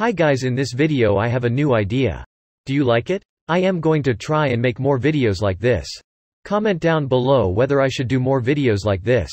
Hi guys in this video I have a new idea. Do you like it? I am going to try and make more videos like this. Comment down below whether I should do more videos like this.